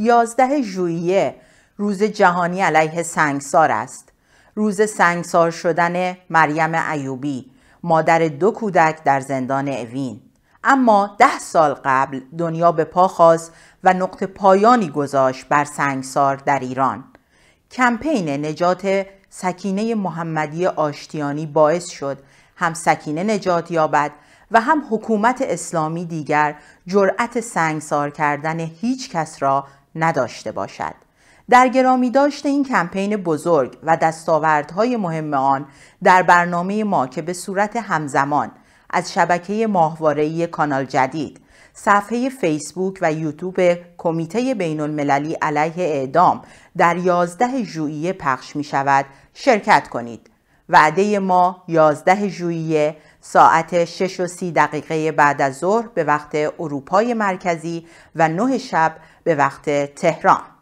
یازده ژوئیه روز جهانی علیه سنگسار است روز سنگسار شدن مریم ایوبی مادر دو کودک در زندان اوین اما ده سال قبل دنیا به پا خواست و نقطه پایانی گذاشت بر سنگسار در ایران کمپین نجات سکینه محمدی آشتیانی باعث شد هم سکینه نجات یابد و هم حکومت اسلامی دیگر جرأت سنگسار کردن هیچ کس را نداشته باشد. در گرامی داشت این کمپین بزرگ و دستاوردهای مهم آن در برنامه ما که به صورت همزمان از شبکه ماهوارهی کانال جدید صفحه فیسبوک و یوتیوب کمیته بین المللی علیه اعدام در 11 ژوئیه پخش می شود شرکت کنید. وعده ما 11 ژوئیه ساعت 6 و 30 دقیقه بعد از ظهر به وقت اروپای مرکزی و 9 شب به وقت تهران